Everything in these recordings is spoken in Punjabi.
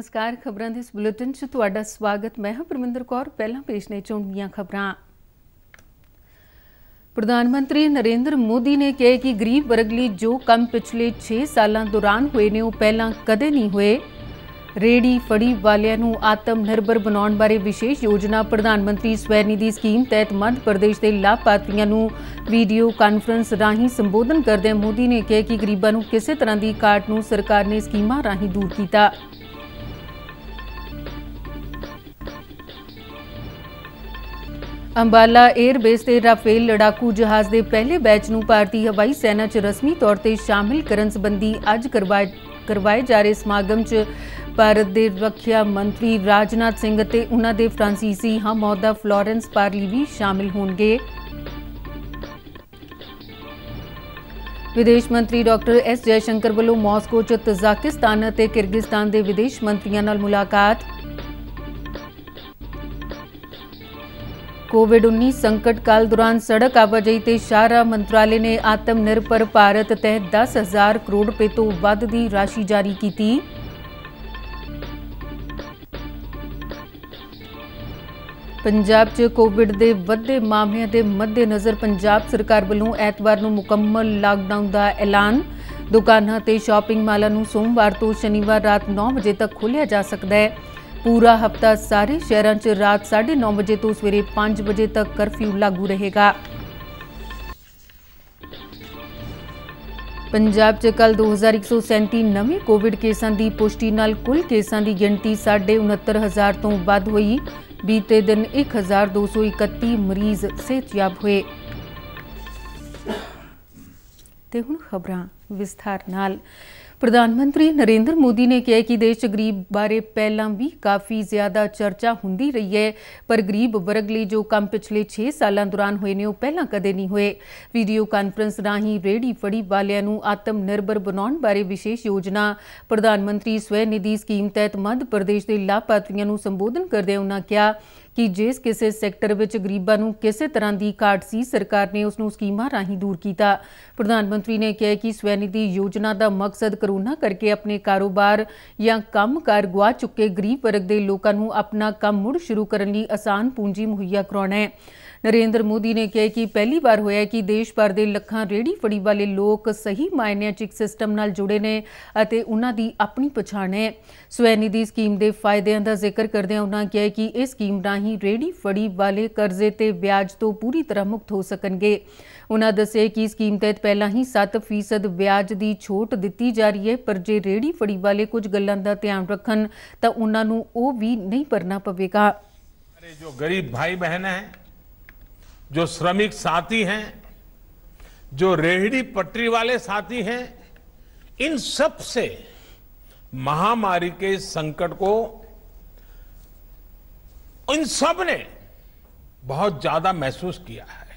ਨਮਸਕਾਰ ਖਬਰਾਂ ਦੇ ਇਸ ਬੁਲੇਟਿਨ 'ਚ ਤੁਹਾਡਾ ਸਵਾਗਤ ਮੈਂ ਹਾਂ ਪਰਮਿੰਦਰ ਕੌਰ ਪਹਿਲਾਂ ਪੇਸ਼ ਨੇ ਚੁਣਵੀਆਂ ਖਬਰਾਂ ਪ੍ਰਧਾਨ ਮੰਤਰੀ ਨਰਿੰਦਰ ਮੋਦੀ ਨੇ ਕਿਹਾ ਕਿ ਗਰੀਬ ਵਰਗ ਲਈ ਜੋ ਕੰਮ ਪਿਛਲੇ 6 ਸਾਲਾਂ ਦੌਰਾਨ ਹੋਏ ਨੇ ਉਹ ਪਹਿਲਾਂ ਕਦੇ ਨਹੀਂ ਹੋਏ ਰੇੜੀ ਫੜੀ ਵਾਲਿਆਂ ਨੂੰ ਆਤਮ ਨਿਰਭਰ ਬਣਾਉਣ ਬਾਰੇ ਵਿਸ਼ੇਸ਼ ਯੋਜਨਾ ਪ੍ਰਧਾਨ ਮੰਤਰੀ ਸਵੈ ਸਕੀਮ ਤਹਿਤ ਮੱਧ ਪ੍ਰਦੇਸ਼ ਦੇ ਲਾਭਪਾਤਰੀਆਂ ਨੂੰ ਵੀਡੀਓ ਕਾਨਫਰੰਸ ਰਾਹੀਂ ਸੰਬੋਧਨ ਕਰਦੇ ਮੋਦੀ ਨੇ ਕਿਹਾ ਕਿ ਗਰੀਬਾਂ ਨੂੰ ਕਿਸੇ ਤਰ੍ਹਾਂ ਦੀ ਕਾਟ ਨੂੰ ਸਰਕਾਰ ਨੇ ਸਕੀਮਾਂ ਰਾਹੀਂ ਦੂਰ ਕੀਤਾ ਅੰਬਾਲਾ 에어ਬੇਸ ਤੇ ਰਾਫੇਲ ਲੜਾਕੂ ਜਹਾਜ਼ ਦੇ ਪਹਿਲੇ ਬੈਚ ਨੂੰ ਭਾਰਤੀ ਹਵਾਈ ਸੈਨਾ 'ਚ ਰਸਮੀ ਤੌਰ ਤੇ ਸ਼ਾਮਿਲ ਕਰਨ ਸੰਬੰਧੀ ਅੱਜ ਕਰਵਾਏ ਜਾ ਰਹੇ ਸਮਾਗਮ 'ਚ ਭਾਰਤ ਦੇ ਰੱਖਿਆ ਮੰਤਰੀ ਰਾਜਨਾਥ ਸਿੰਘ ਅਤੇ ਉਹਨਾਂ ਦੇ ਫ੍ਰਾਂਸੀਸੀ ਮੌਦਾ ਫਲੋਰੈਂਸ ਪਾਰਲੀ ਵੀ ਸ਼ਾਮਿਲ ਹੋਣਗੇ ਵਿਦੇਸ਼ ਮੰਤਰੀ ਡਾਕਟਰ ਐਸ ਜੈ ਸ਼ੰਕਰ ਵੱਲੋਂ ਮਾਸਕੋ 'ਚ ਤਜ਼ਾਕਿਸਤਾਨ ਅਤੇ ਕਿਰਗਿਜ਼ਸਤਾਨ ਦੇ ਵਿਦੇਸ਼ ਮੰਤਰੀਆਂ ਨਾਲ ਮੁਲਾਕਾਤ ਕੋਵਿਡ-19 ਸੰਕਟ ਕਾਲ ਦੌਰਾਨ ਸੜਕ ਆਵਾਜਾਈ ਤੇ ਸ਼ਾਹਰਾਹ ਮੰਤਰਾਲੇ ਨੇ ਆਤਮ ਨਿਰਭਰ ਭਾਰਤ ਤਹਿਤ 10000 ਕਰੋੜ ਰੁਪਏ ਤੋਂ ਵੱਧ ਦੀ ਰਾਸ਼ੀ ਜਾਰੀ ਕੀਤੀ। ਪੰਜਾਬ 'ਚ ਕੋਵਿਡ ਦੇ ਵੱਧੇ ਮਾਮਲਿਆਂ ਦੇ ਮੱਦੇਨਜ਼ਰ ਪੰਜਾਬ ਸਰਕਾਰ ਵੱਲੋਂ ਐਤਵਾਰ ਨੂੰ ਮੁਕੰਮਲ ਲਾਕਡਾਊਨ ਦਾ ਐਲਾਨ ਦੁਕਾਨਾਂ ਤੇ ਸ਼ਾਪਿੰਗ ਮਾਲਾਂ ਨੂੰ ਸੋਮਵਾਰ ਤੋਂ ਸ਼ਨੀਵਾਰ ਰਾਤ 9 ਵਜੇ ਤੱਕ ਖੋਲ੍ਹਿਆ ਜਾ ਸਕਦਾ ਹੈ। ਪੂਰਾ ਹਫਤਾ ਸਾਰੇ ਸ਼ਹਿਰਾਂ 'ਚ ਰਾਤ 9:30 ਵਜੇ ਤੋਂ ਸਵੇਰੇ 5 ਵਜੇ ਤੱਕ ਕਰਫਿਊ ਲਾਗੂ ਰਹੇਗਾ ਪੰਜਾਬ 'ਚ ਕੱਲ 2137 ਨਵੇਂ ਕੋਵਿਡ ਕੇਸਾਂ ਦੀ ਪੁਸ਼ਟੀ ਨਾਲ ਕੁੱਲ ਕੇਸਾਂ ਦੀ ਗਿਣਤੀ 69000 ਤੋਂ ਵੱਧ ਹੋਈ ਬੀਤੇ ਦਿਨ 1231 ਮਰੀਜ਼ ਸਿਹਤਯਾਬ ਹੋਏ ਤੇ ਹੁਣ ਖਬਰਾਂ ਵਿਸਥਾਰ ਨਾਲ ਪ੍ਰਧਾਨ ਮੰਤਰੀ ਨਰਿੰਦਰ ਮੋਦੀ ਨੇ ਕਿਹਾ ਕਿ ਦੇਸ਼ ਗਰੀਬ ਬਾਰੇ ਪਹਿਲਾਂ ਵੀ ਕਾਫੀ ਜ਼ਿਆਦਾ ਚਰਚਾ ਹੁੰਦੀ ਰਹੀ ਹੈ ਪਰ ਗਰੀਬ ਵਰਗ ਲਈ ਜੋ ਕੰਮ ਪਿਛਲੇ 6 ਸਾਲਾਂ ਦੌਰਾਨ ਹੋਏ ਨੇ ਉਹ ਪਹਿਲਾਂ ਕਦੇ ਨਹੀਂ ਹੋਏ ਵੀਡੀਓ ਕਾਨਫਰੰਸ ਰਾਹੀਂ ਰੇੜੀ ਫੜੀ ਵਾਲਿਆਂ ਨੂੰ ਆਤਮ ਨਿਰਭਰ ਬਣਾਉਣ ਬਾਰੇ ਵਿਸ਼ੇਸ਼ ਯੋਜਨਾ ਪ੍ਰਧਾਨ ਮੰਤਰੀ ਸਵੈ ਨਿਧੀ ਸਕੀਮ ਤਹਿਤ ਮੱਧ ਪ੍ਰਦੇਸ਼ ਦੇ ਲਾਭਪਾਤਰੀਆਂ ਨੂੰ ਸੰਬੋਧਨ ਕਰਦੇ ਉਹਨਾਂ ਕਿਹਾ ਕਿ ਜਿਸ ਕਿਸੇ ਸੈਕਟਰ ਵਿੱਚ ਗਰੀਬਾਂ ਨੂੰ ਕਿਸੇ ਤਰ੍ਹਾਂ ਦੀ ਘਾਟ ਸੀ ਸਰਕਾਰ ਨੇ ਉਸ ਨੂੰ ਸਕੀਮਾਂ ਰਾਹੀਂ ਦੂਰ ਕੀਤਾ ਪ੍ਰਧਾਨ ਮੰਤਰੀ ਨੇ ਕਿਹਾ ਕਿ ਸਵੈਨਿਧੀ ਯੋਜਨਾ ਦਾ ਮਕਸਦ ਕਰੋਨਾ ਕਰਕੇ ਆਪਣੇ ਕਾਰੋਬਾਰ ਜਾਂ ਕੰਮਕਾਰ ਗਵਾ ਚੁੱਕੇ ਗਰੀਬ ਵਰਗ ਦੇ ਲੋਕਾਂ ਨੂੰ ਆਪਣਾ ਕੰਮ ਮੁੜ ਸ਼ੁਰੂ ਕਰਨ ਲਈ ਆਸਾਨ ਪੂੰਜੀ ਮੁਹੱਈਆ ਕਰਾਉਣਾ ਹੈ ਨਰਿੰਦਰ ਮੋਦੀ ਨੇ ਕਿਹਾ ਕਿ ਪਹਿਲੀ ਵਾਰ ਹੋਇਆ ਕਿ ਦੇਸ਼ ਭਰ ਦੇ ਲੱਖਾਂ ਰੇੜੀ ਫੜੀ ਵਾਲੇ ਲੋਕ ਸਹੀ ਮਾਇਨਿਆਂ 'ਚ ਇੱਕ ਸਿਸਟਮ ਨਾਲ ਜੁੜੇ ਨੇ ਅਤੇ ਉਹਨਾਂ ਦੀ ਆਪਣੀ ਪਛਾਣ ਹੈ ਸਵੈਨਿਧੀ ਸਕੀਮ ਦੇ ਫਾਇਦਿਆਂ ਦਾ ਜ਼ਿਕਰ ਕਰਦਿਆਂ ਉਹਨਾਂ ਕਿਹਾ ਕਿ ਇਸ ਸਕੀਮ ਰਾਹੀਂ ਰੇੜੀ ਫੜੀ ਵਾਲੇ ਕਰਜ਼ੇ ਤੇ ਵਿਆਜ ਤੋਂ ਪੂਰੀ ਤਰ੍ਹਾਂ ਮੁਕਤ ਹੋ ਸਕਣਗੇ ਉਹਨਾਂ ਦੱਸੇ ਕਿ ਸਕੀਮ ਤਹਿਤ ਪਹਿਲਾਂ ਹੀ 7% ਵਿਆਜ ਦੀ ਛੋਟ ਦਿੱਤੀ ਜਾ ਰਹੀ ਹੈ ਪਰ ਜੇ ਰੇੜੀ ਫੜੀ ਵਾਲੇ ਕੁਝ ਗੱਲਾਂ ਦਾ ਧਿਆਨ ਰੱਖਣ ਤਾਂ ਉਹਨਾਂ ਨੂੰ ਉਹ ਵੀ ਨਹੀਂ ਭਰਨਾ ਪਵੇਗਾ ਅਰੇ ਜੋ ਗਰੀਬ ਭਾਈ ਬਹਿਨ ਹੈ जो श्रमिक साथी हैं जो रेहड़ी पटरी वाले साथी हैं इन सब से महामारी के संकट को इन सब ने बहुत ज्यादा महसूस किया है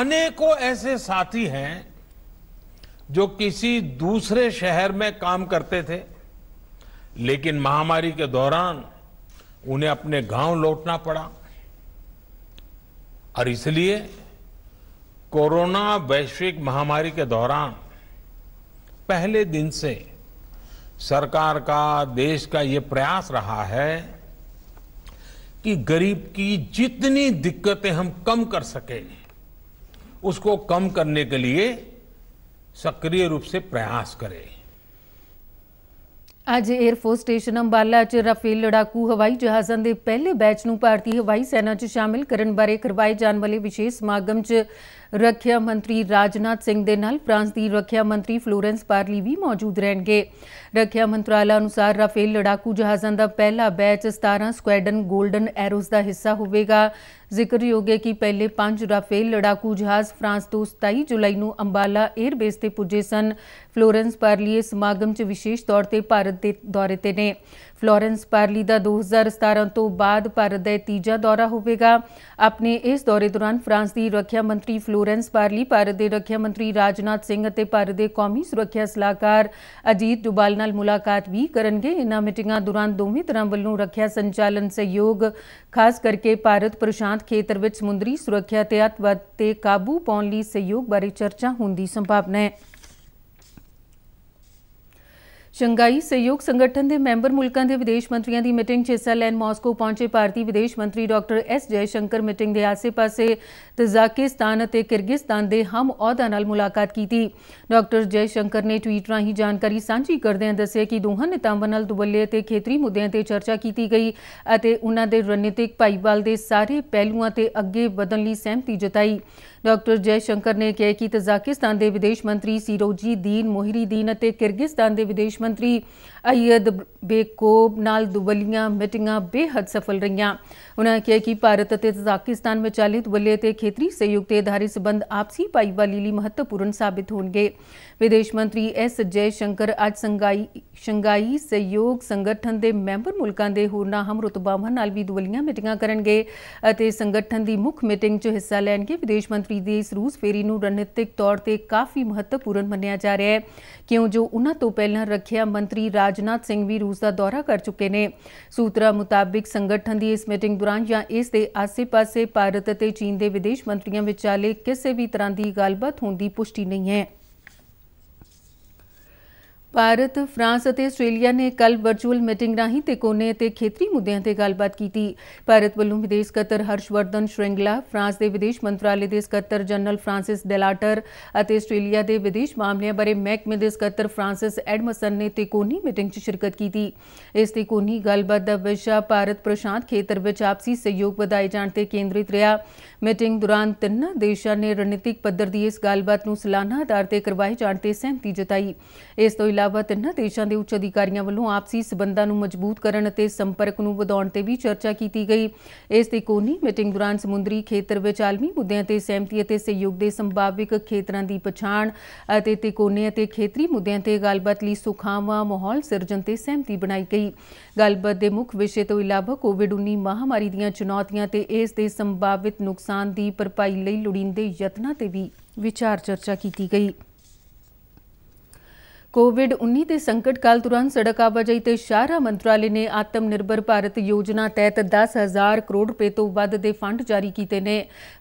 अनेकों ऐसे साथी हैं जो किसी दूसरे शहर में काम करते थे लेकिन महामारी के दौरान उन्हें अपने गांव लौटना पड़ा और इसलिए कोरोना वैश्विक महामारी के दौरान पहले दिन से सरकार का देश का ये प्रयास रहा है कि गरीब की जितनी दिक्कतें हम कम कर सकें उसको कम करने के लिए सक्रिय रूप से प्रयास करें ਅੱਜ 에ਅਰਫੋਰਸ ਸਟੇਸ਼ਨ ਅੰਬਾਲਾ 'ਚ ਰਫੇਲ ਲੜਾਕੂ ਹਵਾਈ ਜਹਾਜ਼ਾਂ ਦੇ ਪਹਿਲੇ ਬੈਚ ਨੂੰ ਭਾਰਤੀ ਹਵਾਈ ਸੈਨਾ 'ਚ ਸ਼ਾਮਿਲ ਕਰਨ ਬਾਰੇ ਕਰਵਾਏ ਜਾਣ ਵਾਲੇ ਵਿਸ਼ੇਸ਼ ਸਮਾਗਮ 'ਚ ਰੱਖਿਆ ਮੰਤਰੀ ਰਾਜਨਾਥ ਸਿੰਘ ਦੇ ਨਾਲ ਫਰਾਂਸ ਦੀ ਰੱਖਿਆ ਮੰਤਰੀ ਫਲੋਰੈਂਸ ਪਾਰਲੀ ਵੀ ਮੌਜੂਦ ਰਹਿਣਗੇ ਰੱਖਿਆ ਮੰਤਰਾਲਾ ਅਨੁਸਾਰ ਰਾਫੇਲ ਲੜਾਕੂ ਜਹਾਜ਼ਾਂ ਦਾ ਪਹਿਲਾ ਬੈਚ 17 ਸਕੁਐਡਨ 골ਡਨ ਐਰੋਸ ਦਾ ਹਿੱਸਾ ਹੋਵੇਗਾ ਜ਼ਿਕਰਯੋਗ ਹੈ ਕਿ ਪਹਿਲੇ 5 ਰਾਫੇਲ ਲੜਾਕੂ ਜਹਾਜ਼ ਫਰਾਂਸ ਤੋਂ 27 ਜੁਲਾਈ ਨੂੰ ਅੰਬਾਲਾ 에ਅਰ ਬੇਸ ਤੇ ਪੁੱਜੇ ਸਨ ਫਲੋਰੈਂਸ ਇਸ ਸਮਾਗਮ 'ਚ ਵਿਸ਼ੇਸ਼ ਤੌਰ ਤੇ ਭਾਰਤ ਦੇ ਦੌਰੇ ਤੇ ਨੇ ਫਲੋਰੈਂਸ ਪਾਰਲੀ ਦਾ 2017 ਤੋਂ ਬਾਅਦ ਭਾਰਤ ਦਾ ਤੀਜਾ ਦੌਰਾ ਹੋਵੇਗਾ ਆਪਣੇ ਇਸ ਦੌਰੇ ਦੌਰਾਨ ਫਰਾਂਸ ਦੀ ਰੱਖਿਆ ਮੰਤਰੀ ਫਲੋਰੈਂਸ ਪਾਰਲੀ ਭਾਰਤ ਦੇ ਰੱਖਿਆ ਮੰਤਰੀ ਰਾਜਨਾਥ ਸਿੰਘ ਅਤੇ ਭਾਰਤ ਦੇ ਕੌਮੀ ਸੁਰੱਖਿਆ ਸਲਾਹਕਾਰ ਅਜੀਤ ਡੁਬਾਲ ਨਾਲ ਮੁਲਾਕਾਤ ਵੀ ਕਰਨਗੇ ਇਨ੍ਹਾਂ ਮੀਟਿੰਗਾਂ ਦੌਰਾਨ ਦੋਵੇਂ ਤਰ੍ਹਾਂ ਵੱਲੋਂ ਰੱਖਿਆ ਸੰਚਾਲਨ ਸਹਿਯੋਗ ਖਾਸ ਕਰਕੇ ਭਾਰਤ ਪ੍ਰਸ਼ਾਂਤ ਖੇਤਰ ਵਿੱਚ ਸਮੁੰਦਰੀ ਸੁਰੱਖਿਆ ਤੇ ਅਤਵਾਦ ਤੇ ਕਾਬੂ ਪਾਉਣ ਲਈ ਸਹਿਯੋਗ ਬਾਰੇ ਚਰਚਾ ਹੁੰਦੀ ਸੰਭਾਵਨਾ ਹੈ ਸ਼ੰਘਾਈ ਸਹਿਯੋਗ ਸੰਗਠਨ ਦੇ ਮੈਂਬਰ ਮੁਲਕਾਂ ਦੇ ਵਿਦੇਸ਼ ਮੰਤਰੀਆਂ ਦੀ ਮੀਟਿੰਗ 'ਚ ਹਿੱਸਾ ਲੈਣ ਮਾਸਕੋ ਪਹੁੰਚੇ ਭਾਰਤੀ ਵਿਦੇਸ਼ ਮੰਤਰੀ ਡਾਕਟਰ ਐਸ ਜੈ ਸ਼ੰਕਰ ਮੀਟਿੰਗ ਦੇ ਆਸ ਪਾਸੇ ਤਜ਼ਾਕਿਸਤਾਨ ਅਤੇ ਕਿਰਗਿਸਤਾਨ ਦੇ ਹਮ ਅਹੁਦਾ ਨਾਲ ਮੁਲਾਕਾਤ ਕੀਤੀ ਡਾਕਟਰ ਜੈ ਸ਼ੰਕਰ ਨੇ ਟਵੀਟ ਰਾਹੀਂ ਜਾਣਕਾਰੀ ਸਾਂਝੀ ਕਰਦਿਆਂ ਦੱਸਿਆ ਕਿ ਦੋਹਾਂ ਨੇਤਾਵਾਂ ਨਾਲ ਦੁਬੱਲੇ ਅਤੇ ਖੇਤਰੀ ਮੁੱਦਿਆਂ ਤੇ ਚਰਚਾ ਕੀਤੀ ਗਈ ਅਤੇ ਉਹਨਾਂ ਦੇ ਰਣਨੀਤਿਕ ਭਾਈਵਾਲ ਦੇ ਸਾਰੇ ਪਹਿਲੂਆਂ ਤੇ ਅੱਗੇ ਵਧਣ ਲਈ ਸਹਿਮਤੀ ਜਤਾਈ ਡਾਕਟਰ ਜੈ ਸ਼ੰਕਰ ਨੇ ਕਿਹਾ ਕਿ ਤਜ਼ਾਕਿਸਤਾਨ ਦੇ ਵਿਦੇਸ਼ ਮੰਤਰੀ ਸੀਰੋਜੀ ਦੀਨ ਮੋਹਰੀ ਦੀਨ ਅਤੇ ਕਿਰਗਿਸਤਾਨ ਦੇ ਵਿਦੇਸ਼ ਮੰਤਰੀ ਅਯਦ ਬੇਕੋਬ ਨਾਲ ਦੁਵਲੀਆਂ ਮੀਟਿੰਗਾਂ ਬੇਹੱਦ ਸਫਲ ਰਹੀਆਂ ਉਹਨਾਂ ਕਿਹਾ ਕਿ ਭਾਰਤ ਅਤੇ ਤਜ਼ਾਕਿਸਤਾਨ ਵਿਚਾਲੇ ਦੁਵੱਲੇ ਤੇ ਖੇਤਰੀ ਸਹਿਯੋਗ ਤੇ ਆਧਾਰਿਤ ਸਬੰਧ ਆਪਸੀ ਪਾਈਵਾਲੀ ਲਈ ਮਹੱਤਵਪੂਰਨ ਸਾਬਿਤ ਹੋਣਗੇ ਵਿਦੇਸ਼ ਮੰਤਰੀ ਐਸ ਜੈ ਸ਼ੰਕਰ ਅੱਜ ਸੰਗਾਈ ਸ਼ੰਗਾਈ ਸਹਿਯੋਗ ਸੰਗਠਨ ਦੇ ਮੈਂਬਰ ਮੁਲਕਾਂ ਦੇ ਹੋਰਨਾਂ ਰਤਬਾਵਾਂ ਨਾਲ ਵੀ ਦੁਵਲੀਆਂ ਮੀਟਿੰਗਾਂ ਕਰਨਗੇ ਅਤੇ ਸੰਗਠਨ ਦੀ ਮੁੱਖ ਮੀਟਿੰਗ 'ਚ ਹਿੱਸਾ ਲੈਣਗੇ ਵਿਦੇਸ਼ ਮੰਤਰੀ ਦੀ ਇਸ ਰੂਸ ਫੇਰੀ ਨੂੰ ਰਣਨੀਤਿਕ ਤੌਰ ਤੇ ਕਾਫੀ ਮਹੱਤਵਪੂਰਨ ਮੰਨਿਆ ਜਾ ਰਿਹਾ ਹੈ ਕਿਉਂ ਜੋ ਉਹਨਾਂ ਤੋਂ ਪਹਿਲਾਂ ਰੱਖਿਆ ਮੰਤਰੀ ਰਾਜ ਰਾਜਨਾਥ ਸਿੰਘ ਵੀ ਰੂਸ ਦਾ ਦੌਰਾ ਕਰ ਚੁੱਕੇ ਨੇ ਸੂਤਰਾਂ ਮੁਤਾਬਕ ਸੰਗਠਨ ਦੀ ਇਸ ਮੀਟਿੰਗ ਦੌਰਾਨ ਜਾਂ ਇਸ ਦੇ ਆਸ-ਪਾਸੇ ਭਾਰਤ ਅਤੇ ਚੀਨ ਦੇ ਵਿਦੇਸ਼ ਮੰਤਰੀਆਂ ਵਿਚਾਲੇ ਕਿਸੇ ਵੀ ਤਰ੍ਹਾਂ ਦੀ ਗੱਲਬਾਤ ਹੋਣ ਦੀ ਪੁਸ਼ਟੀ ਨਹੀਂ ਹੈ ਭਾਰਤ ਫਰਾਂਸ ਅਤੇ ਆਸਟ੍ਰੇਲੀਆ ਨੇ ਕੱਲ ਵਰਚੁਅਲ ਮੀਟਿੰਗ ਰਾਹੀਂ ਤਿਕੋਨੇ ਅਤੇ ਖੇਤਰੀ ਮੁੱਦਿਆਂ ਤੇ ਗੱਲਬਾਤ ਕੀਤੀ ਭਾਰਤ ਵੱਲੋਂ ਵਿਦੇਸ਼ ਸਕੱਤਰ ਹਰਸ਼ਵਰਧਨ ਸ਼੍ਰਿੰਗਲਾ ਫਰਾਂਸ ਦੇ ਵਿਦੇਸ਼ ਮੰਤਰਾਲੇ ਦੇ ਸਕੱਤਰ ਜਨਰਲ ਫ੍ਰਾਂਸਿਸ ਡੈਲਾਟਰ ਅਤੇ ਆਸਟ੍ਰੇਲੀਆ ਦੇ ਵਿਦੇਸ਼ ਮਾਮਲਿਆਂ ਬਾਰੇ ਮਹਿਕਮੇ ਦੇ ਸਕੱਤਰ ਫ੍ਰਾਂਸਿਸ ਐਡਮਸਨ ਨੇ ਤਿਕੋਨੀ ਮੀਟਿੰਗ 'ਚ ਸ਼ਿਰਕਤ ਕੀਤੀ ਇਸ ਤਿਕੋਨੀ ਗੱਲਬਾਤ ਦਾ ਵਿਸ਼ਾ ਭਾਰਤ ਪ੍ਰਸ਼ਾਂਤ ਖੇਤਰ ਵਿੱਚ ਆਪਸੀ ਸਹਿਯੋਗ ਵਧਾਏ ਜਾਣ ਤੇ ਕੇਂਦਰਿਤ ਰਿਹਾ ਮੀਟਿੰਗ ਦੌਰਾਨ ਤਿੰਨਾਂ ਦੇਸ਼ਾਂ ਨੇ ਰਣਨੀਤਿਕ ਪੱਧਰ ਦੀ ਇਸ ਗੱਲਬਾਤ ਨੂੰ ਸਲਾਨਾ ਆਧਾਰ ਤੇ ਕਰਵਾਏ ਜਾਣ ਤੇ ਸਹਿਮਤੀ ਜਤਾਈ ਇਸ ਤੋਂ ਇਲਾਵਾ ਇਲਾਵਾ ਤਿੰਨਾਂ ਦੇਸ਼ਾਂ ਦੇ ਉੱਚ ਅਧਿਕਾਰੀਆਂ ਵੱਲੋਂ ਆਪਸੀ ਸਬੰਧਾਂ ਨੂੰ ਮਜ਼ਬੂਤ ਕਰਨ ਅਤੇ ਸੰਪਰਕ ਨੂੰ ਵਧਾਉਣ ਤੇ ਵੀ ਚਰਚਾ ਕੀਤੀ ਗਈ ਇਸ ਤੇ ਕੋਨੀ ਮੀਟਿੰਗ ਦੌਰਾਨ ਸਮੁੰਦਰੀ ਖੇਤਰ ਵਿੱਚ ਆਲਮੀ ਮੁੱਦਿਆਂ ਤੇ ਸਹਿਮਤੀ ਅਤੇ ਸਹਿਯੋਗ ਦੇ ਸੰਭਾਵਿਕ ਖੇਤਰਾਂ ਦੀ ਪਛਾਣ ਅਤੇ ਤਿਕੋਨੇ ਅਤੇ ਖੇਤਰੀ ਮੁੱਦਿਆਂ ਤੇ ਗੱਲਬਾਤ ਲਈ ਸੁਖਾਵਾਂ ਮਾਹੌਲ ਸਿਰਜਣ ਤੇ ਸਹਿਮਤੀ ਬਣਾਈ ਗਈ ਗੱਲਬਾਤ ਦੇ ਮੁੱਖ ਵਿਸ਼ੇ ਤੋਂ ਇਲਾਵਾ ਕੋਵਿਡ-19 ਮਹਾਮਾਰੀ ਦੀਆਂ ਚੁਣੌਤੀਆਂ ਤੇ ਇਸ ਦੇ ਸੰਭਾਵਿਤ ਨੁਕਸਾਨ ਦੀ ਭਰਪਾਈ ਲਈ ਲੋੜੀਂਦੇ ਯਤਨਾਂ ਤੇ ਵੀ ਵਿਚਾਰ ਚਰਚਾ ਕੀਤੀ ਗਈ ਕੋਵਿਡ 19 ਦੇ ਸੰਕਟ ਕਾਲ ਦੌਰਾਨ ਸੜਕ ਆਵਾਜਾਈ ਤੇ તે ਮੰਤਰਾਲੇ ਨੇ ਆਤਮ ਨਿਰਭਰ ਭਾਰਤ ਯੋਜਨਾ ਤਹਿਤ 10000 ਕਰੋੜ ਰੁਪਏ ਤੋਂ ਵੱਧ ਦੇ ਫੰਡ ਜਾਰੀ ਕੀਤੇ ਨੇ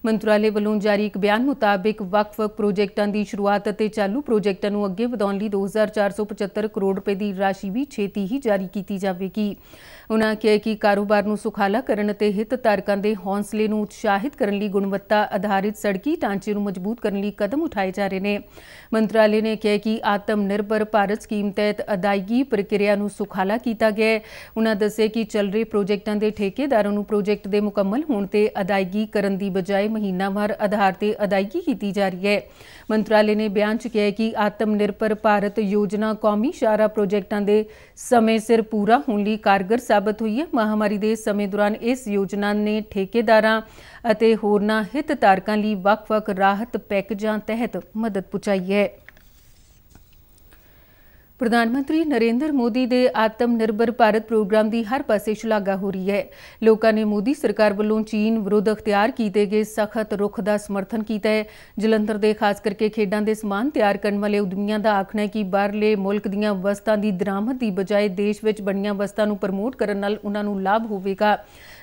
ਮੰਤਰਾਲੇ ਵੱਲੋਂ ਜਾਰੀ ਇੱਕ ਬਿਆਨ ਮੁਤਾਬਕ ਵਕਫ ਪ੍ਰੋਜੈਕਟਾਂ ਦੀ ਸ਼ੁਰੂਆਤ ਅਤੇ ਚਾਲੂ ਪ੍ਰੋਜੈਕਟਾਂ ਨੂੰ ਅੱਗੇ ਵਧਾਉਣ ਲਈ 2475 ਕਰੋੜ ਰੁਪਏ ਦੀ ਰਾਸ਼ੀ ਵੀ ਛੇਤੀ ਹੀ ਜਾਰੀ ਕੀਤੀ ਜਾਵੇਗੀ ਉਹਨਾਂ ਕਿਹਾ ਕਿ ਕਾਰੋਬਾਰ ਨੂੰ ਸੁਖਾਲਾ ਕਰਨ ਅਤੇ ਹਿੱਤ ਤਾਰਕਾਂ ਦੇ ਹੌਸਲੇ ਨੂੰ ਉਤਸ਼ਾਹਿਤ ਕਰਨ ਲਈ ਗੁਣਵੱਤਾ ਆਧਾਰਿਤ ਸੜਕੀ ਢਾਂਚੇ ਨੂੰ ਮਜ਼ਬੂਤ ਕਰਨ ਲਈ ਕਦਮ ਉਠਾਏ ਜਾ ਰਹੇ ਨੇ ਮੰਤਰਾਲੇ ਨੇ ਕਿਹਾ ਕਿ ਆਤਮ ਨਿਰਭਰ ਭਾਰਤ ਸਕੀਮ ਤਹਿਤ ਅਦਾਇਗੀ ਪ੍ਰਕਿਰਿਆ ਨੂੰ ਸੁਖਾਲਾ ਕੀਤਾ ਗਿਆ ਹੈ ਉਨ੍ਹਾਂ ਦੱਸਿਆ ਕਿ ਚੱਲ ਰਹੇ ਪ੍ਰੋਜੈਕਟਾਂ ਦੇ ਠੇਕੇਦਾਰਾਂ ਨੂੰ ਪ੍ਰੋਜੈਕਟ ਦੇ ਮੁਕੰਮਲ ਹੋਣ ਤੇ ਅਦਾਇਗੀ ਕਰਨ ਦੀ ਬਜਾਏ ਮਹੀਨਾਵਾਰ ਆਧਾਰ ਤੇ ਅਦਾਇਗੀ ਕੀਤੀ ਜਾ ਰਹੀ ਹੈ ਮੰਤਰਾਲੇ ਨੇ ਬਿਆਨ ਚ ਕਿਹਾ ਕਿ ਆਤਮ ਨਿਰਭਰ ਭਾਰਤ ਯੋਜਨਾ ਕੌਮੀ ਸ਼ਾਰਾ ਪ੍ਰੋਜੈਕਟਾਂ ਦੇ ਸਮੇਂ ਸਿਰ ਪੂਰਾ ਹੋਣ ਲਈ ਕਾਰਗਰ ਸਾਬਤ ਹੋਈ ਹੈ ਮਹਾਮਾਰੀ ਦੇ ਸਮੇਂ ਦੌਰਾਨ ਇਸ ਯੋਜਨਾ ਨੇ ਠੇਕੇਦਾਰਾਂ ਅਤੇ ਹੋਰਨਾਂ ਹਿੱਤਧਾਰਕਾਂ ਲਈ ਵੱਖ-ਵੱਖ ਰਾਹਤ ਪੈਕੇਜਾਂ ਤਹਿਤ ਮਦਦ ਪਹੁੰਚਾਈ ਹੈ ਪ੍ਰਧਾਨ ਮੰਤਰੀ ਨਰਿੰਦਰ ਮੋਦੀ ਦੇ ਆਤਮ ਨਿਰਭਰ ਭਾਰਤ ਪ੍ਰੋਗਰਾਮ ਦੀ ਹਰ ਪਾਸੇ ਸ਼ਲਾਘਾ ਹੋ ਰਹੀ ਹੈ ਲੋਕਾਂ ਨੇ ਮੋਦੀ ਸਰਕਾਰ ਵੱਲੋਂ ਚੀਨ ਵਿਰੁੱਧ ਅਖਤਿਆਰ ਕੀਤੇ ਗਏ ਸਖਤ ਰੁਖ ਦਾ ਸਮਰਥਨ ਕੀਤਾ ਹੈ ਜਲੰਧਰ ਦੇ ਖਾਸ ਕਰਕੇ ਖੇਡਾਂ ਦੇ ਸਮਾਨ ਤਿਆਰ ਕਰਨ ਵਾਲੇ ਉਦਮੀਆਂ ਦਾ ਆਖਣਾ ਹੈ ਕਿ ਬਾਹਰਲੇ ਮੁਲਕ ਦੀਆਂ ਵਸਤਾਂ ਦੀ ਦਰਾਮਦ ਦੀ ਬਜਾਏ ਦੇਸ਼ ਵਿੱਚ ਬਣੀਆਂ ਵਸਤਾਂ ਨੂੰ ਪ੍ਰਮੋਟ ਕਰਨ ਨਾਲ ਉਹਨਾਂ ਨੂੰ ਲਾਭ ਹੋਵੇਗਾ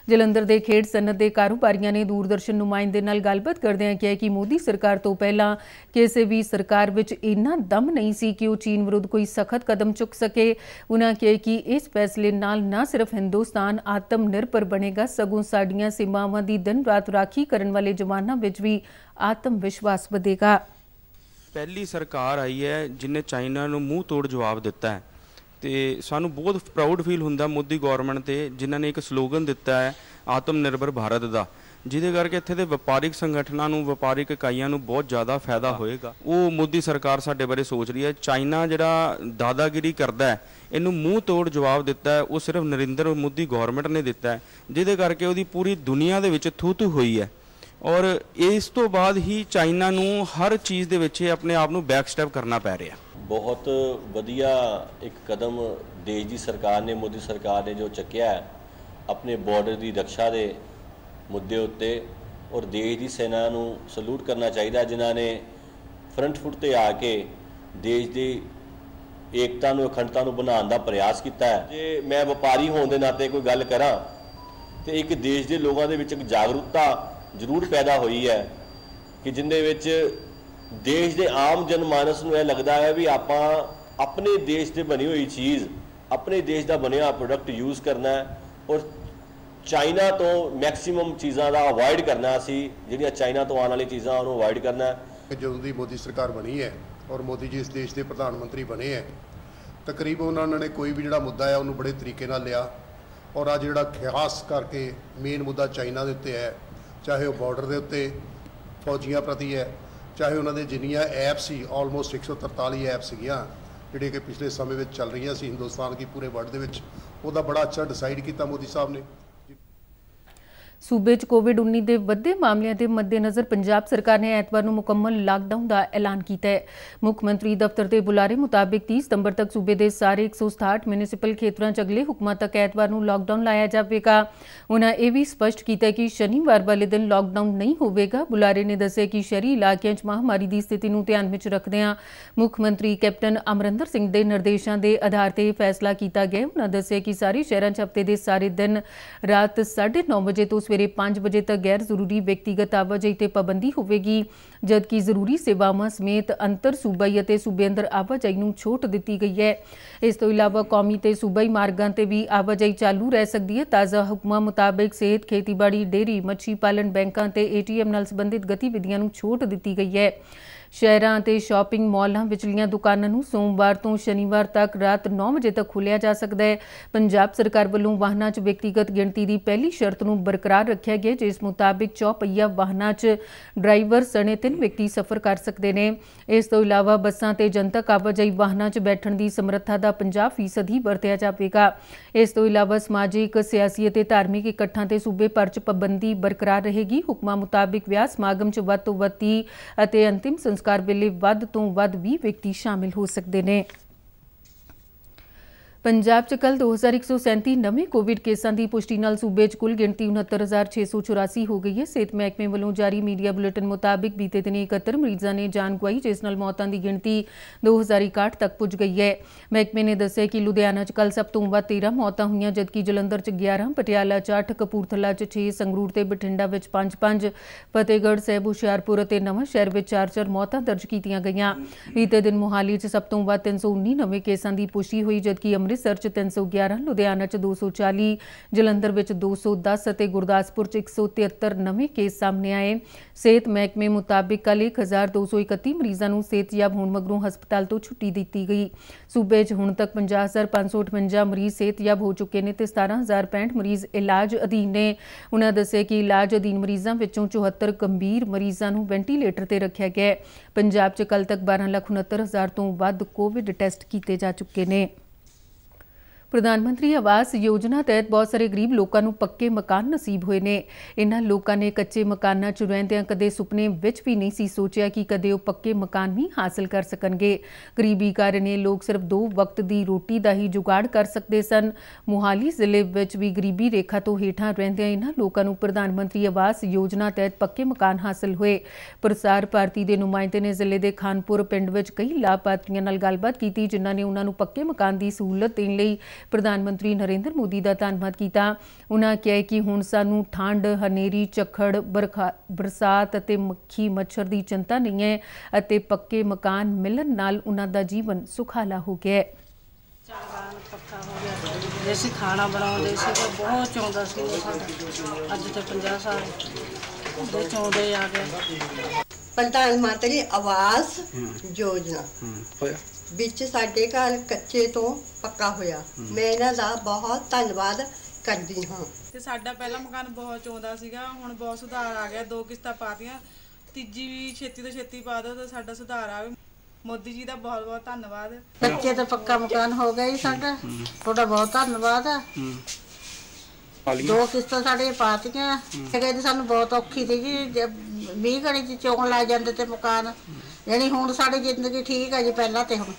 ਜਲੰਧਰ ਦੇ ਖੇਡ ਸਨਅਤ ਦੇ ਕਾਰੋਬਾਰੀਆਂ ਨੇ ਦੂਰਦਰਸ਼ਨ ਨੁਮਾਇੰਦੇ ਨਾਲ ਗੱਲਬਾਤ ਕਰਦਿਆਂ ਕਿਹਾ ਕਿ ਮੋਦੀ ਸਰਕਾਰ ਤੋਂ ਪਹਿਲਾਂ ਕਿਸੇ ਵੀ ਸਰਕਾਰ ਵਿੱਚ ਇੰਨਾ ਦਮ ਨਹੀਂ ਸੀ ਕਿ ਉਹ ਚੀਨ ਵਿਰੁੱਧ ਕੋਈ ਸਖਤ ਕਦਮ ਚੁੱਕ ਸਕੇ ਉਹਨਾਂ ਕਿਹਾ ਕਿ ਇਸ ਫੈਸਲੇ ਨਾਲ ਨਾ ਸਿਰਫ ਹਿੰਦੁਸਤਾਨ ਆਤਮ ਨਿਰਭਰ ਬਣੇਗਾ ਸਗੋਂ ਸਾਡੀਆਂ ਸੀਮਾਵਾਂ ਦੀ ਦਿਨ ਰਾਤ ਰਾਖੀ ਕਰਨ ਵਾਲੇ ਜਵਾਨਾਂ ਵਿੱਚ ਵੀ ਆਤਮ ਵਿਸ਼ਵਾਸ ਵਧੇਗਾ ਪਹਿਲੀ ਸਰਕਾਰ ਆਈ ਹੈ ਜਿਨੇ ਚਾਈਨਾ ਨੂੰ ਮੂੰਹ ਤੋੜ ਜਵਾਬ ਦਿੱਤਾ ਹੈ ਤੇ ਸਾਨੂੰ ਬਹੁਤ ਪ੍ਰਾਊਡ ਫੀਲ ਹੁੰਦਾ ਮੋਦੀ ਗਵਰਨਮੈਂਟ ਤੇ ਜਿਨ੍ਹਾਂ ਨੇ ਇੱਕ ਸਲੋਗਨ ਦਿੱਤਾ ਹੈ ਆਤਮ ਨਿਰਭਰ ਭਾਰਤ ਦਾ ਜਿਹਦੇ ਕਰਕੇ ਇੱਥੇ ਦੇ ਵਪਾਰਿਕ ਸੰਗਠਨਾਂ ਨੂੰ ਵਪਾਰਿਕ ਇਕਾਈਆਂ ਨੂੰ ਬਹੁਤ ਜ਼ਿਆਦਾ ਫਾਇਦਾ ਹੋਏਗਾ ਉਹ ਮੋਦੀ ਸਰਕਾਰ ਸਾਡੇ ਬਾਰੇ ਸੋਚ ਰਹੀ ਹੈ ਚਾਈਨਾ ਜਿਹੜਾ ਦਾਦਾਗਿਰੀ ਕਰਦਾ ਹੈ ਇਹਨੂੰ ਮੂੰਹ ਤੋੜ ਜਵਾਬ ਦਿੱਤਾ ਹੈ ਉਹ ਸਿਰਫ ਨਰਿੰਦਰ ਮੋਦੀ ਗਵਰਨਮੈਂਟ ਨੇ ਦਿੱਤਾ ਹੈ ਜਿਹਦੇ ਕਰਕੇ ਉਹਦੀ ਪੂਰੀ ਦੁਨੀਆ ਦੇ ਵਿੱਚ ਥੂਤੂ ਹੋਈ ਹੈ ਔਰ ਇਸ ਤੋਂ ਬਾਅਦ ਹੀ ਚਾਈਨਾ ਨੂੰ ਹਰ ਚੀਜ਼ ਦੇ ਵਿੱਚ ਆਪਣੇ ਆਪ ਨੂੰ ਬੈਕ ਸਟੈਪ ਕਰਨਾ ਪੈ ਰਿਹਾ ਹੈ ਬਹੁਤ ਵਧੀਆ ਇੱਕ ਕਦਮ ਦੇਸ਼ ਦੀ ਸਰਕਾਰ ਨੇ ਮੋਦੀ ਸਰਕਾਰ ਨੇ ਜੋ ਚੱਕਿਆ ਹੈ ਆਪਣੇ ਬਾਰਡਰ ਦੀ ਰੱਖਿਆ ਦੇ ਮੁੱਦੇ ਉੱਤੇ ਔਰ ਦੇਸ਼ ਦੀ ਸੈਨਾ ਨੂੰ ਸਲੂਟ ਕਰਨਾ ਚਾਹੀਦਾ ਜਿਨ੍ਹਾਂ ਨੇ ਫਰੰਟ ਫੁੱਟ ਤੇ ਆ ਕੇ ਦੇਸ਼ ਦੀ ਏਕਤਾ ਨੂੰ ਅਖੰਡਤਾ ਨੂੰ ਬਣਾਉਣ ਦਾ ਪ੍ਰਯਾਸ ਕੀਤਾ ਹੈ ਜੇ ਮੈਂ ਵਪਾਰੀ ਹੋਣ ਦੇ ਨਾਤੇ ਕੋਈ ਗੱਲ ਕਰਾਂ ਤੇ ਇੱਕ ਦੇਸ਼ ਦੇ ਲੋਕਾਂ ਦੇ ਵਿੱਚ ਇੱਕ ਜਾਗਰੂਕਤਾ ਜ਼ਰੂਰ ਪੈਦਾ ਹੋਈ ਹੈ ਕਿ ਜਿੰਦੇ ਵਿੱਚ ਦੇਸ਼ ਦੇ ਆਮ ਜਨਮਾਨਸ ਨੂੰ ਇਹ ਲੱਗਦਾ ਹੈ ਵੀ ਆਪਾਂ ਆਪਣੇ ਦੇਸ਼ ਤੇ ਬਣੀ ਹੋਈ ਚੀਜ਼ ਆਪਣੇ ਦੇਸ਼ ਦਾ ਬਣਿਆ ਪ੍ਰੋਡਕਟ ਯੂਜ਼ ਕਰਨਾ ਹੈ ਔਰ ਚਾਈਨਾ ਤੋਂ ਮੈਕਸਿਮਮ ਚੀਜ਼ਾਂ ਦਾ ਅਵੋਇਡ ਕਰਨਾ ਸੀ ਜਿਹੜੀਆਂ ਚਾਈਨਾ ਤੋਂ ਆਉਣ ਵਾਲੀ ਚੀਜ਼ਾਂ ਉਹਨੂੰ ਅਵੋਇਡ ਕਰਨਾ ਹੈ ਜਦੋਂ ਦੀ ਮੋਦੀ ਸਰਕਾਰ ਬਣੀ ਹੈ ਔਰ ਮੋਦੀ ਜੀ ਇਸ ਦੇਸ਼ ਦੇ ਪ੍ਰਧਾਨ ਮੰਤਰੀ ਬਣੇ ਹੈ ਤਕਰੀਬ ਉਹਨਾਂ ਨੇ ਕੋਈ ਵੀ ਜਿਹੜਾ ਮੁੱਦਾ ਹੈ ਉਹਨੂੰ ਬੜੇ ਤਰੀਕੇ ਨਾਲ ਲਿਆ ਔਰ ਆ ਜਿਹੜਾ ਖਾਸ ਕਰਕੇ ਮੇਨ ਮੁੱਦਾ ਚਾਈਨਾ ਦੇ ਉੱਤੇ ਹੈ ਚਾਹੇ ਉਹ ਬਾਰਡਰ ਦੇ ਉੱਤੇ ਫੌਜੀਆਂ ਪ੍ਰਤੀ ਹੈ ਚਾਹੇ ਉਹਨਾਂ ਦੇ ਜਿੰਨੀਆਂ ਐਪ ਸੀ ਆਲਮੋਸਟ 143 ਐਪ ਸੀਗੀਆਂ ਜਿਹੜੇ ਕਿ ਪਿਛਲੇ ਸਮੇਂ ਵਿੱਚ ਚੱਲ ਰਹੀਆਂ ਸੀ ਹਿੰਦੁਸਤਾਨ ਕੀ ਪੂਰੇ ਵਰਲਡ ਦੇ ਵਿੱਚ ਉਹਦਾ ਬੜਾ ਅੱਛਾ ਡਿਸਾਈਡ ਕੀਤਾ ਮੋਦੀ ਸਾਹਿਬ ਨੇ ਸੂਬੇ 'ਚ ਕੋਵਿਡ-19 ਦੇ ਵੱਧੇ ਮਾਮਲਿਆਂ ਦੇ ਮੱਦੇਨਜ਼ਰ ਪੰਜਾਬ ਸਰਕਾਰ ਨੇ ਐਤਵਾਰ ਨੂੰ ਮੁਕੰਮਲ ਲਾਕਡਾਊਨ ਦਾ ਐਲਾਨ ਕੀਤਾ ਹੈ ਮੁੱਖ ਮੰਤਰੀ ਦਫ਼ਤਰ ਦੇ ਬੁਲਾਰੇ ਮੁਤਾਬਕ 30 ਸਤੰਬਰ ਤੱਕ ਸੂਬੇ ਦੇ ਸਾਰੇ 167 ਮਿਊਨਿਸਪਲ ਖੇਤਰਾਂ 'ਚ ਅਗਲੇ ਹੁਕਮਾਂ ਤੱਕ ਐਤਵਾਰ ਨੂੰ ਲਾਕਡਾਊਨ ਲਾਇਆ ਜਾਵੇਗਾ ਉਹਨਾਂ ਇਹ ਵੀ ਸਪਸ਼ਟ ਕੀਤਾ ਕਿ ਸ਼ਨੀਵਾਰ ਵਾਲੇ ਦਿਨ ਲਾਕਡਾਊਨ ਨਹੀਂ ਹੋਵੇਗਾ ਬੁਲਾਰੇ ਨੇ ਦੱਸਿਆ ਕਿ ਸ਼ਹਿਰੀ ਇਲਾਕਿਆਂ 'ਚ ਮਹਾਮਾਰੀ ਦੀ ਸਥਿਤੀ ਨੂੰ ਧਿਆਨ ਵਿੱਚ ਰੱਖਦਿਆਂ ਮੁੱਖ ਮੰਤਰੀ ਕੈਪਟਨ ਅਮਰਿੰਦਰ ਸਿੰਘ ਦੇ ਨਿਰਦੇਸ਼ਾਂ ਦੇ ਆਧਾਰ ਤੇ ਇਹ ਫੈਸਲਾ ਕੀਤਾ ਗਿਆ ਉਹਨਾਂ ਦੱਸਿਆ ਕਿ ਸਾਰੇ ਸ਼ਹਿਰਾਂ 'ਚ ਹਫ਼ਤੇ ਦੇ ਸਾਰੇ ਦਿਨ ਰਾਤ 9:30 ਵਜੇ ਤੋਂ ਸਵੇਰੇ 5 ਵਜੇ ਤੱਕ ਗੈਰ ਜ਼ਰੂਰੀ ਵਿਅਕਤੀਗਤ ਆਵਾਜਾਈ ਤੇ ਪਾਬੰਦੀ ਹੋਵੇਗੀ ਜਦਕਿ ਜ਼ਰੂਰੀ ਸੇਵਾਵਾਂ ਸਮੇਤ ਅੰਤਰ ਸੂਬਾਈ ਅਤੇ ਸੂਬੇ ਅੰਦਰ ਆਵਾਜਾਈ ਨੂੰ ਛੋਟ ਦਿੱਤੀ ਗਈ ਹੈ ਇਸ ਤੋਂ ਇਲਾਵਾ ਕੌਮੀ ਤੇ ਸੂਬਾਈ ਮਾਰਗਾਂ ਤੇ ਵੀ ਆਵਾਜਾਈ ਚਾਲੂ ਰਹਿ ਸਕਦੀ ਹੈ ਤਾਜ਼ਾ ਹੁਕਮਾਂ ਮੁਤਾਬਕ ਸਿਹਤ ਖੇਤੀਬਾੜੀ ਡੇਰੀ ਮੱਛੀ ਪਾਲਣ ਬੈਂਕਾਂ ਤੇ ਏਟੀਐਮ ਨਾਲ ਸੰਬੰਧਿਤ ਗਤੀਵਿਧੀਆਂ ਨੂੰ ਛੋਟ ਦਿੱਤੀ ਗਈ ਹੈ ਸ਼ਹਿਰਾਂ ਅਤੇ ਸ਼ਾਪਿੰਗ ਮਾਲਾਂ ਵਿਚਲੀਆਂ ਦੁਕਾਨਾਂ ਨੂੰ ਸੋਮਵਾਰ ਤੋਂ ਸ਼ਨੀਵਾਰ ਤੱਕ ਰਾਤ 9 ਵਜੇ ਤੱਕ ਖੁੱਲਿਆ ਜਾ ਸਕਦਾ ਹੈ ਪੰਜਾਬ ਸਰਕਾਰ ਵੱਲੋਂ ਵਾਹਨਾਂ 'ਚ ਵਿਅਕਤੀਗਤ ਗਿਣਤੀ ਦੀ ਪਹਿਲੀ ਸ਼ਰਤ ਨੂੰ ਬਰਕਰਾਰ ਰੱਖਿਆ ਗਿਆ ਜਿਸ ਮੁਤਾਬਿਕ ਚੌਪਈਆ ਵਾਹਨਾਂ 'ਚ ਡਰਾਈਵਰ ਸਣੇ ਤਿੰਨ ਵਿਅਕਤੀ ਸਫ਼ਰ ਕਰ ਸਕਦੇ ਨੇ ਇਸ ਤੋਂ ਇਲਾਵਾ ਬੱਸਾਂ ਤੇ ਜਨਤਕ ਆਵਾਜਾਈ ਵਾਹਨਾਂ 'ਚ ਬੈਠਣ ਦੀ ਸਮਰੱਥਾ ਦਾ 50% ਹੀ ਵਰਤਿਆ ਜਾਵੇਗਾ ਇਸ ਤੋਂ ਇਲਾਵਾ ਸਮਾਜਿਕ ਸਿਆਸੀ ਅਤੇ ਧਾਰਮਿਕ ਇਕੱਠਾਂ ਤੇ ਸੂਬੇ ਭਰ 'ਚ ਪਾਬੰਦੀ ਬਰਕਰਾਰ ਰਹੇਗੀ ਹੁਕਮਾਂ ਮੁਤਾਬਿਕ ਵਿਆਹ ਸਮਾਗਮ 'ਚ ਵੱਧ ਤੋਂ ਵੱਧ ਅਤੇ ਅੰਤਿਮ ਬੇਰੋਜ਼ਗਾਰ ਬਿੱਲੇ ਵੱਧ ਤੋਂ ਵੱਧ 20 ਵਿਅਕਤੀ ਸ਼ਾਮਿਲ ਹੋ ਸਕਦੇ ਨੇ ਪੰਜਾਬ 'ਚ ਕੱਲ 2137 ਨਵੇਂ ਕੋਵਿਡ ਕੇਸਾਂ ਦੀ ਪੁਸ਼ਟੀ ਨਾਲ ਸੂਬੇ 'ਚ ਕੁੱਲ ਗਿਣਤੀ 69684 ਹੋ ਗਈ ਹੈ ਸਿਹਤ ਮਹਿਕਮੇ ਵੱਲੋਂ ਜਾਰੀ ਮੀਡੀਆ ਬੁਲੇਟਿਨ ਮੁਤਾਬਕ ਬੀਤੇ ਦਿਨ 71 ਮਰੀਜ਼ਾਂ ਨੇ ਜਾਨ ਗੁਆਈ ਜਿਸ ਨਾਲ ਮੌਤਾਂ ਦੀ ਗਿਣਤੀ 2061 ਤੱਕ ਪੁੱਜ ਗਈ ਹੈ ਮਹਿਕਮੇ ਨੇ ਦੱਸਿਆ ਕਿ ਲੁਧਿਆਣਾ 'ਚ ਕੱਲ ਸਭ ਤੋਂ ਵੱਧ 13 ਮੌਤਾਂ ਹੋਈਆਂ ਜਦਕਿ ਜਲੰਧਰ 'ਚ 11 ਪਟਿਆਲਾ 'ਚ 8 ਕਪੂਰਥਲਾ 'ਚ 6 ਸੰਗਰੂਰ ਤੇ ਬਠਿੰਡਾ ਵਿੱਚ 5-5 ਫਤਿਹਗੜ੍ਹ ਸਾਹਿਬ ਹੁਸ਼ਿਆਰਪੁਰ ਤੇ ਨਵਾਂ ਸ਼ਹਿਰ ਵਿੱਚ 4-4 ਮੌਤਾਂ ਦਰਜ ਕੀਤੀਆਂ ਗਈਆਂ ਬੀਤੇ ਦਿਨ ਮੋਹਾਲੀ 'ਚ ਸਭ ਤੋਂ ਵੱਧ 319 ਨਵੇਂ ਕੇਸਾਂ ਦੀ ਪੁਸ਼ਟੀ ਹੋਈ ਜਦਕਿ ਅੰਮ੍ਰਿਤਸਰ ਚ 311 ਲੁਧਿਆਣਾ ਚ 240 ਜਲੰਧਰ ਵਿੱਚ 210 ਅਤੇ ਗੁਰਦਾਸਪੁਰ ਚ 173 ਨਵੇਂ ਕੇਸ ਸਾਹਮਣੇ ਆਏ ਸਿਹਤ ਮਹਿਕਮੇ ਮੁਤਾਬਿਕ ਕੱਲ 1231 ਮਰੀਜ਼ਾਂ ਨੂੰ ਸਿਹਤਯਾਬ ਹੋਣ ਮਗਰੋਂ ਹਸਪਤਾਲ ਤੋਂ ਛੁੱਟੀ ਦਿੱਤੀ ਗਈ ਸੂਬੇ 'ਚ ਹੁਣ ਤੱਕ 50558 ਮਰੀਜ਼ ਸਿਹਤਯਾਬ ਹੋ ਚੁੱਕੇ ਨੇ ਤੇ 17065 ਮਰੀਜ਼ ਇਲਾਜ ਅਧੀਨ ਨੇ ਉਹਨਾਂ ਦੱਸਿਆ ਕਿ ਇਲਾਜ ਅਧੀਨ ਮਰੀਜ਼ਾਂ ਵਿੱਚੋਂ 74 ਗੰਭੀਰ ਮਰੀਜ਼ਾਂ ਨੂੰ ਵੈਂਟੀਲੇਟਰ ਤੇ ਰੱਖਿਆ ਗਿਆ ਪੰਜਾਬ 'ਚ ਕੱਲ ਤੱਕ 12 ਲੱਖ ਤੋਂ ਵੱਧ ਕੋਵਿਡ ਟੈਸਟ ਕੀਤੇ ਜਾ ਚੁੱਕੇ ਨੇ ਪ੍ਰਧਾਨ ਮੰਤਰੀ ਆਵਾਸ ਯੋਜਨਾ ਤਹਿਤ ਬਹੁਤ ਸਾਰੇ ਗਰੀਬ ਲੋਕਾਂ ਨੂੰ ਪੱਕੇ ਮਕਾਨ ਨਸੀਬ ਹੋਏ ਨੇ ਇਹਨਾਂ ਲੋਕਾਂ ਨੇ ਕੱਚੇ ਮਕਾਨਾਂ ਚ ਰਹਿੰਦਿਆਂ ਕਦੇ ਸੁਪਨੇ ਵਿੱਚ ਵੀ ਨਹੀਂ ਸੀ ਸੋਚਿਆ ਕਿ ਕਦੇ ਉਹ ਪੱਕੇ ਮਕਾਨ ਵੀ ਹਾਸਲ ਕਰ ਸਕਣਗੇ ਗਰੀਬੀ ਕਾਰਨ ਇਹ ਲੋਕ ਸਿਰਫ ਦੋ ਵਕਤ ਦੀ ਰੋਟੀ ਦਾ ਹੀ ਜੁਗਾੜ ਕਰ ਸਕਦੇ ਸਨ ਮੁਹਾਲੀ ਜ਼ਿਲ੍ਹੇ ਵਿੱਚ ਵੀ ਗਰੀਬੀ ਰੇਖਾ ਤੋਂ ਹੇਠਾਂ ਰਹਿੰਦਿਆਂ ਇਹਨਾਂ ਲੋਕਾਂ ਨੂੰ ਪ੍ਰਧਾਨ ਮੰਤਰੀ ਆਵਾਸ ਯੋਜਨਾ ਤਹਿਤ ਪੱਕੇ ਮਕਾਨ ਹਾਸਲ ਹੋਏ ਪ੍ਰਸਾਰ ਭਾਰਤੀ ਦੇ ਨੁਮਾਇੰਦੇ ਨੇ ਜ਼ਿਲ੍ਹੇ ਦੇ ਖਾਨਪੁਰ ਪਿੰਡ ਵਿੱਚ ਕਈ ਲਾਭਪਾਤਰੀਆਂ ਨਾਲ ਗੱਲਬਾਤ ਕੀਤੀ ਜਿਨ੍ਹਾਂ ਨੇ ਉਹਨਾਂ ਨੂੰ ਪੱਕੇ ਮਕਾਨ ਦੀ ਸਹੂਲਤ ਦੇਣ ਲਈ ਪ੍ਰਧਾਨ ਮੰਤਰੀ ਨਰਿੰਦਰ ਮੋਦੀ ਦਾ ਧੰਨਵਾਦ ਕੀਤਾ ਉਹਨਾਂ ਕਿਹਾ ਕਿ ਹੁਣ ਸਾਨੂੰ ਠੰਡ ਹਨੇਰੀ ਝੱਖੜ ਬਰਸਾਤ ਅਤੇ ਮੱਖੀ ਮੱਛਰ ਦੀ ਚਿੰਤਾ ਨਹੀਂ ਹੈ ਅਤੇ ਪੱਕੇ ਮਕਾਨ ਮਿਲਣ ਨਾਲ ਉਹਨਾਂ ਦਾ ਜੀਵਨ ਸੁਖਾਲਾ ਹੋ ਗਿਆ ਹੈ ਪੱਕਾ ਹੋ ਗਿਆ ਜੇ ਅਸੀਂ ਖਾਣਾ ਬਣਾਉਂਦੇ ਸੀ ਤਾਂ ਬਹੁਤ ਚੌਂਦਾ ਸੀ ਸਾਡਾ ਅੱਜ ਤੇ 50 ਸਾਲ ਦੇ ਚੌਂਦੇ ਆ ਗਏ ਪੰਤਾਲ ਮਾਤਰੀ ਆਵਾਸ ਯੋਜਨਾ ਵਿੱਚ ਸਾਡੇ ਘਰ ਕੱਚੇ ਤੋਂ ਪੱਕਾ ਹੋਇਆ ਮੈਂ ਇਹਨਾਂ ਦਾ ਬਹੁਤ ਧੰਨਵਾਦ ਕਰਦੀ ਹਾਂ ਤੇ ਸਾਡਾ ਪਹਿਲਾ ਮਕਾਨ ਬਹੁਤ ਚੋਂਦਾ ਸੀਗਾ ਹੁਣ ਬਹੁਤ ਸੁਧਾਰ ਆ ਗਿਆ ਦੋ ਕਿਸ਼ਤਾਂ ਪਾਤੀਆਂ ਤੀਜੀ ਵੀ ਛੇਤੀ ਤੋਂ ਛੇਤੀ ਪਾ ਦੋ ਤਾਂ ਸਾਡਾ ਸੁਧਾਰ ਆਵੇ ਮੋਦੀ ਜੀ ਦਾ ਬਹੁਤ ਬਹੁਤ ਧੰਨਵਾਦ ਕੱਚੇ ਤੋਂ ਪੱਕਾ ਮਕਾਨ ਹੋ ਗਿਆ ਜੀ ਸਾਡਾ ਤੁਹਾਡਾ ਬਹੁਤ ਧੰਨਵਾਦ ਹੈ ਦੋ ਕਿਸ਼ਤਾਂ ਸਾਡੇ ਪਾਤੀਆਂ ਕਹਿੰਦੇ ਸਾਨੂੰ ਬਹੁਤ ਔਖੀ ਸੀ ਜੀ ਮੀਂਹ ਘੜੀ ਚ ਚੋਂ ਲਾ ਜਾਂਦੇ ਤੇ ਮਕਾਨ ਯਾਨੀ ਹੁਣ ਸਾਡੀ ਜ਼ਿੰਦਗੀ ਠੀਕ ਹੈ ਜੀ ਪਹਿਲਾਂ ਤੇ ਹੁਣ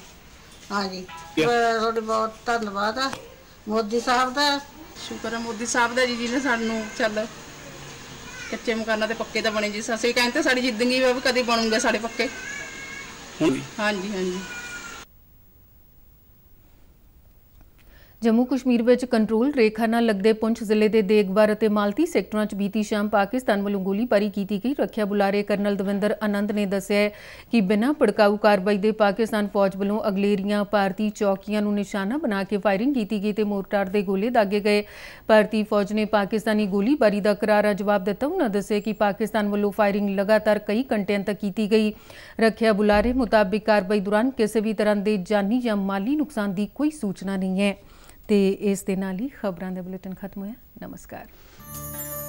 ਹਾਂਜੀ ਤੁਹਾਡੀ ਬਹੁਤ ਧੰਨਵਾਦ ਆ ਮੋਦੀ ਸਾਹਿਬ ਦਾ ਸ਼ੁਕਰ ਹੈ ਮੋਦੀ ਸਾਹਿਬ ਦਾ ਜੀ ਜਿਹਨੇ ਸਾਨੂੰ ਚੱਲ ਕੱਚੇ ਮਕਾਨਾਂ ਤੇ ਪੱਕੇ ਤਾਂ ਬਣੇ ਜੀ ਸਸੇ ਕਹਿੰਦੇ ਸਾਡੀ ਜ਼ਿੰਦਗੀ ਵੀ ਕਦੀ ਬਣੂਗਾ ਸਾਡੇ ਪੱਕੇ ਹਾਂਜੀ ਹਾਂਜੀ ਜੰਮੂ ਕਸ਼ਮੀਰ ਵਿੱਚ ਕੰਟਰੋਲ ਰੇਖਾ ਨਾਲ ਲੱਗਦੇ ਪੁੰਛ ਜ਼ਿਲ੍ਹੇ ਦੇ ਦੇਗਬਰ ਅਤੇ ਮਾਲਤੀ ਸੈਕਟਰਾਂ 'ਚ ਬੀਤੀ ਸ਼ਾਮ ਪਾਕਿਸਤਾਨ ਵੱਲੋਂ ਗੋਲੀਬਾਰੀ ਕੀਤੀ ਗਈ ਰੱਖਿਆ ਬੁਲਾਰੇ ਕਰਨਲ ਦਵਿੰਦਰ ਆਨੰਦ ਨੇ ਦੱਸਿਆ ਕਿ ਬਿਨਾਂ ਪੜਕਾਊ ਕਾਰਵਾਈ ਦੇ ਪਾਕਿਸਤਾਨ ਫੌਜ ਵੱਲੋਂ ਅਗਲੇਰੀਆਂ ਭਾਰਤੀ ਚੌਕੀਆਂ ਨੂੰ ਨਿਸ਼ਾਨਾ ਬਣਾ ਕੇ ਫਾਇਰਿੰਗ ਕੀਤੀ ਗਈ ਤੇ ਮੋਰਟਾਰ ਦੇ ਗੋਲੇ ਦਾਗੇ ਗਏ ਭਾਰਤੀ ਫੌਜ ਨੇ ਪਾਕਿਸਤਾਨੀ ਗੋਲੀਬਾਰੀ ਦਾ ਕਰਾਰਾ ਜਵਾਬ ਦਿੱਤਾ ਉਹਨਾਂ ਦੱਸਿਆ ਕਿ ਪਾਕਿਸਤਾਨ ਵੱਲੋਂ ਫਾਇਰਿੰਗ ਲਗਾਤਾਰ ਕਈ ਘੰਟਿਆਂ ਤੱਕ ਕੀਤੀ ਗਈ ਰੱਖਿਆ ਬੁਲਾਰੇ ਮੁਤਾਬਿਕ ਕਾਰਵਾਈ ਦੌਰਾਨ ਕਿਸੇ ਵੀ ਤਰ੍ਹਾਂ ਦੇ ਜਾਨੀ ਜਾਂ ਮਾਲੀ ਨੁਕਸਾਨ ਦੀ ਕੋਈ ਸੂਚਨਾ ਨਹੀਂ ਹੈ ਤੇ ਇਸ ਦੇ ਨਾਲ ਹੀ ਖਬਰਾਂ ਦਾ ਬੁਲੇਟਿਨ ਖਤਮ ਹੋਇਆ ਨਮਸਕਾਰ